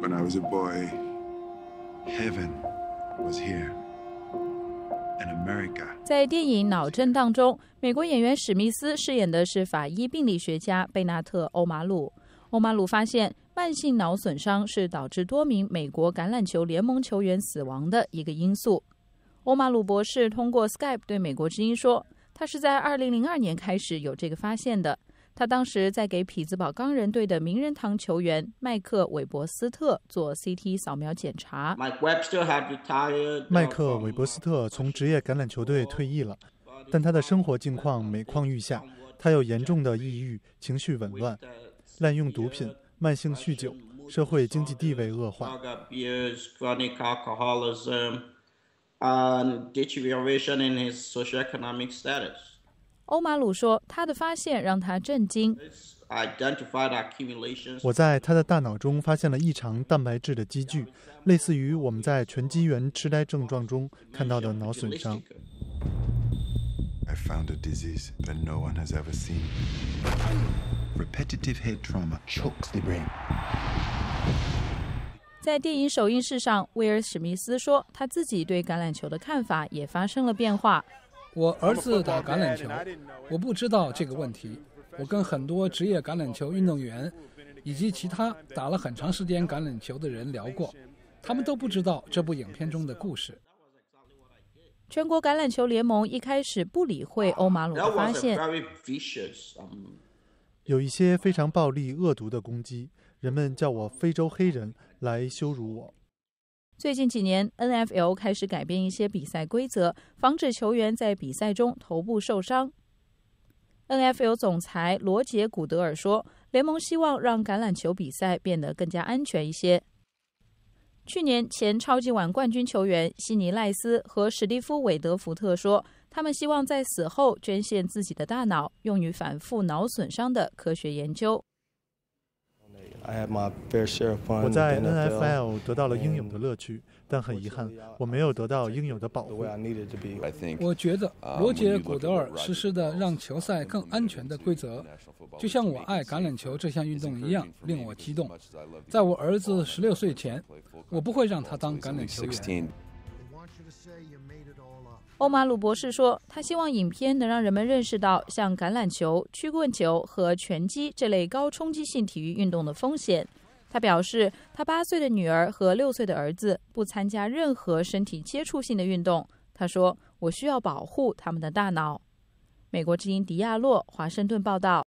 When was was heaven here. I a boy, 在电影《脑震荡》中，美国演员史密斯饰演的是法医病理学家贝纳特·欧马鲁。欧马鲁发现，慢性脑损伤是导致多名美国橄榄球联盟球员死亡的一个因素。欧马鲁博士通过 Skype 对《美国之音》说，他是在2002年开始有这个发现的。他当时在给匹兹堡钢人队的名人堂球员麦克韦伯斯特做 CT 扫描检查。麦克韦伯斯特从职业橄榄球队退役了，但他的生活境况每况愈下。他有严重的抑郁、情绪紊乱、滥用毒品、慢性酗酒、社会经济地位恶化。欧马鲁说：“他的发现让他震惊。我在他的大脑中发现了异常蛋白质的积聚，类似于我们在全机缘痴呆症状中看到的脑损伤。”在电影首映式上，威尔·史密斯说：“他自己对橄榄球的看法也发生了变化。”我儿子打橄榄球，我不知道这个问题。我跟很多职业橄榄球运动员以及其他打了很长时间橄榄球的人聊过，他们都不知道这部影片中的故事。全国橄榄球联盟一开始不理会欧马鲁的发现，有一些非常暴力、恶毒的攻击，人们叫我“非洲黑人”来羞辱我。最近几年，NFL 开始改变一些比赛规则，防止球员在比赛中头部受伤。NFL 总裁罗杰·古德尔说：“联盟希望让橄榄球比赛变得更加安全一些。”去年，前超级碗冠军球员悉尼·赖斯和史蒂夫·韦德·福特说，他们希望在死后捐献自己的大脑，用于反复脑损伤的科学研究。我在 NFL 得到了应有的乐趣，但很遗憾，我没有得到应有的保护。我觉得罗杰古德尔实施的让球赛更安全的规则，就像我爱橄榄球这项运动一样，令我激动。在我儿子十六岁前，我不会让他当橄榄球。欧马鲁博士说，他希望影片能让人们认识到像橄榄球、曲棍球和拳击这类高冲击性体育运动的风险。他表示，他八岁的女儿和六岁的儿子不参加任何身体接触性的运动。他说：“我需要保护他们的大脑。”美国之音迪亚洛华盛顿报道。